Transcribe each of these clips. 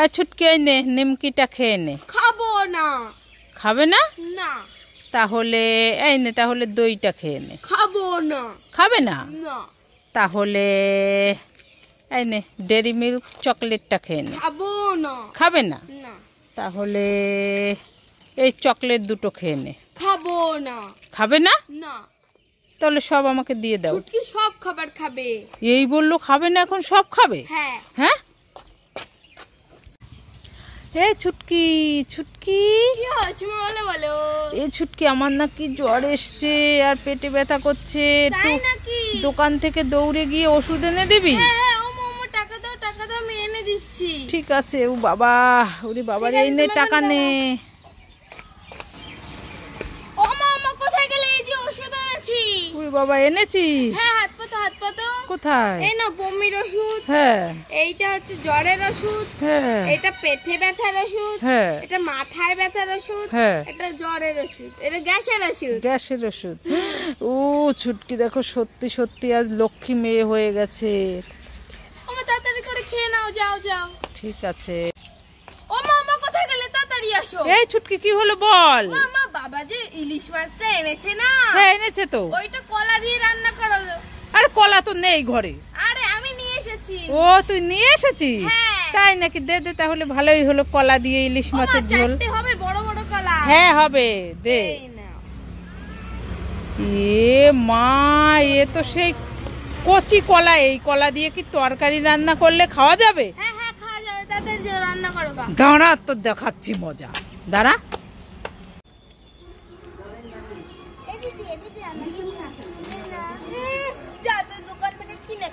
আর ছুটকে নে নিমকিটা খেয়ে নে খাবো না খাবে না না তাহলে এই নে তাহলে দইটা খেয়ে নে খাবো না খাবে না তাহলে এই নে ডেরি মিল্ক চকলেটটা খেয়ে নে খাবো না খাবে না না তাহলে এই চকলেট দুটো খেয়ে নে খাবো না খাবে না না তাহলে সব আমাকে দিয়ে দাও সব খাবার খাবে এই বললো খাবে না এখন সব খাবে হ্যাঁ হ্যাঁ এ ছুটকি ছুটকি এ ছুটকি আমার নাকি জ্বর এসছে আর পেটে ব্যথা করছে দোকান থেকে দৌড়ে গিয়ে ওষুধ এনে দিবি ঠিক আছে ও বাবা ওরে বাবা এই নেই টাকা নে বাবা এনেছি হ্যাঁ এই না ওষুধ হ্যাঁ এইটা হচ্ছে জ্বরের ওষুধ হ্যাঁ এটা পেটে ব্যথার ওষুধ হ্যাঁ এটা মাথায় ব্যথার ওষুধ হ্যাঁ এটা জ্বরের ওষুধ এটা গ্যাসের ওষুধ গ্যাসের ওষুধ ও ছুটকি দেখো সত্যি সত্যি আজ লক্ষ্মী মেয়ে হয়ে গেছে তাড়াতাড়ি করে খেয়ে নাও যাও যাও ঠিক আছে ও কোথায় গেলে তাড়াতাড়ি আসো ছুটকি কি হলো বল বাবা যে ইলিশ মাছটা এনেছে না হ্যাঁ, এনেছে তো ওইটা কলা দিয়ে রান্না করো আরে কলা তো নেই ঘরে আরে আমি নিয়ে এসেছি ও তুই নিয়ে এসেছিস হ্যাঁ। তাই নাকি দে দে তাহলে ভালোই হলো কলা দিয়ে ইলিশ মাছের ঝোল হবে বড় বড় কলা হ্যাঁ হবে দে এ মা এ তো সেই কচি কলা এই কলা দিয়ে কি তরকারি রান্না করলে খাওয়া যাবে হ্যাঁ, হ্যাঁ, দাঁড়া তো দেখাচ্ছি মজা দাঁড়া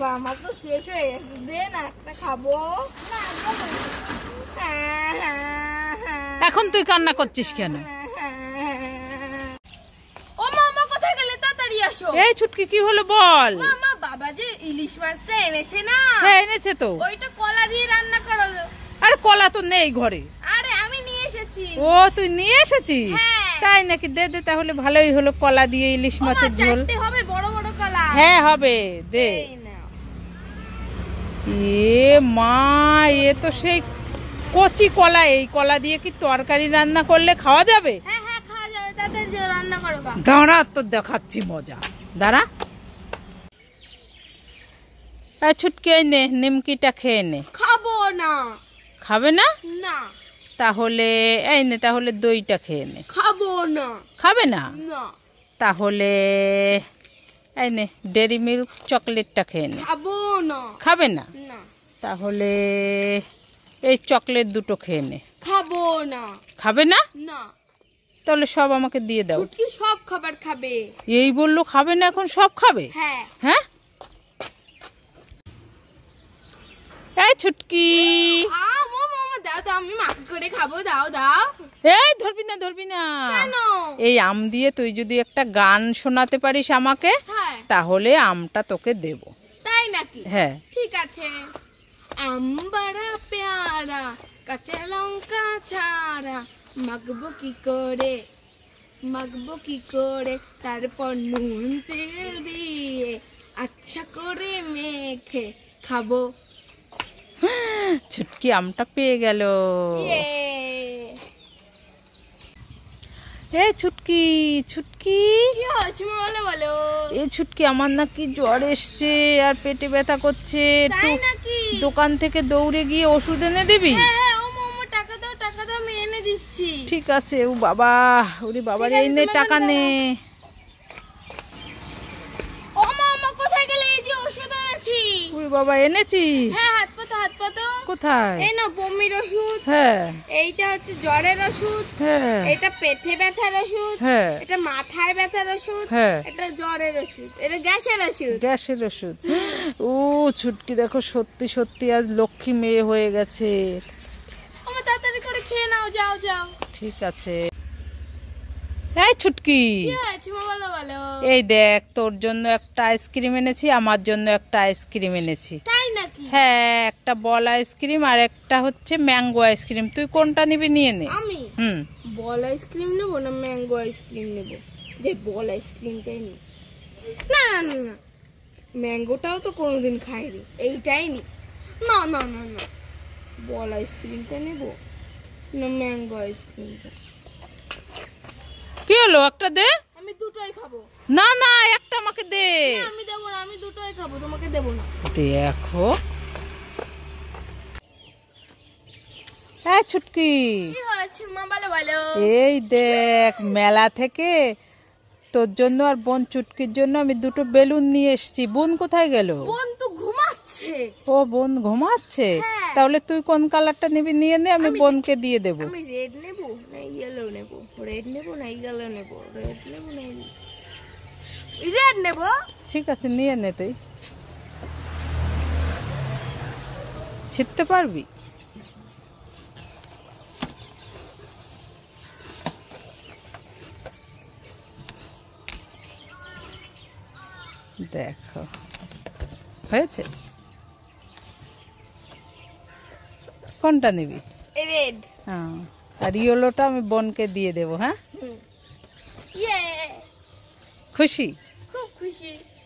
বাবা আমার তো শেষ হয়ে গেছে দেন একটা খাবো এখন তুই কান্না করছিস কেন কোথায় গেলে তাড়াতাড়ি এই ছুটকি কি হলো বল মামা বাবা যে ইলিশ মাছটা এনেছে না হ্যাঁ এনেছে তো ওইটা কলা দিয়ে রান্না করো আর কলা তো নেই ঘরে আরে আমি নিয়ে এসেছি ও তুই নিয়ে এসেছিস হ্যাঁ। তাই নাকি দে দে তাহলে ভালোই হলো কলা দিয়ে ইলিশ মাছের ঝোল হবে বড় বড় কলা হ্যাঁ হবে দে এ মা এ তো সেই কচি কলা এই কলা দিয়ে কি তরকারি রান্না করলে খাওয়া যাবে হ্যাঁ, হ্যাঁ, দাঁড়া তোর দেখাচ্ছি মজা দাঁড়া ছুটকে নে নিমকিটা খেয়ে নে খাবো না খাবে না না তাহলে এই নে তাহলে দইটা খেয়ে নে খাবো না খাবে না তাহলে এই নে ডেরি মিল্ক চকলেটটা খেয়ে নে না খাবে না তাহলে এই চকলেট দুটো খেয়ে নে খাবো না খাবে না তাহলে সব আমাকে দিয়ে দাও কি সব খাবার খাবে এই বললো খাবে না এখন সব খাবে হ্যাঁ হ্যাঁ এই ছুটকি দাও দাও আমি মাকে করে খাবো দাও দাও এই ধরবি না ধরবি না এই আম দিয়ে তুই যদি একটা গান শোনাতে পারিস আমাকে হ্যাঁ। তাহলে আমটা তোকে দেব তাই নাকি হ্যাঁ ঠিক আছে আম পেয়ারা কাঁচা লঙ্কা ছাড়া মাগবো কি করে মাগবো কি করে তারপর নুন তেল দিয়ে আচ্ছা করে মেখে খাবো ছুটকি আমটা পেয়ে গেল এ ছুটকি ছুটকি এ ছুটকি আমার নাকি জ্বর এসছে আর পেটে ব্যথা করছে দোকান থেকে দৌড়ে গিয়ে ওষুধ এনে দিবি ঠিক আছে ও বাবা ওরে বাবার এই নে টাকা নে ওই বাবা হ্যাঁ হাত হাত কোথায় এই না ওষুধ হ্যাঁ এইটা হচ্ছে জ্বরের ওষুধ হ্যাঁ এটা পেটে ব্যথার ওষুধ হ্যাঁ এটা মাথায় ব্যথার ওষুধ হ্যাঁ এটা জ্বরের ওষুধ এটা গ্যাসের ওষুধ গ্যাসের ওষুধ ও ছুটকি দেখো সত্যি সত্যি আজ লক্ষ্মী মেয়ে হয়ে গেছে আমার তাড়াতাড়ি করে খেয়ে নাও যাও যাও ঠিক আছে ছুটকি এই দেখ তোর জন্য একটা আইসক্রিম এনেছি আমার জন্য একটা আইসক্রিম এনেছি হ্যাঁ একটা বল আইসক্রিম আর একটা হচ্ছে ম্যাঙ্গো আইসক্রিম তুই কোনটা নিবি নিয়ে নে হুম বল আইসক্রিম নেবো না ম্যাঙ্গো আইসক্রিম নেবো যে বল আইসক্রিমটাই নি না না না ম্যাঙ্গোটাও তো কোনোদিন খাইনি এইটাই নি না না না না বল আইসক্রিমটা নেবো না ম্যাঙ্গো আইসক্রিমটা কি হলো একটা দে আমি দুটোই খাবো না না একটা আমাকে দে আমি দেবো না আমি দুটোই খাবো তোমাকে দেবো না দেখো ছুটকি এই দেখ মেলা থেকে তোর জন্য আর বোন চুটকির জন্য আমি দুটো বেলুন নিয়ে এসছি বোন কোথায় গেল বোন ও বোন ঘুমাচ্ছে হ্যাঁ। তাহলে তুই কোন কালারটা নিবি নিয়ে নে আমি বোনকে দিয়ে দেব আমি রেড নেব না ইয়েলো নেব রেড নেব না ইয়েলো নেব রেড নেব না রেড নেব ঠিক আছে নিয়ে নে তুই ছিটতে পারবি দেখো হয়েছে কোনটা নিবি রেড হ্যাঁ আর ইয়েলোটা আমি বোনকে দিয়ে দেবো হ্যাঁ খুশি খুব খুশি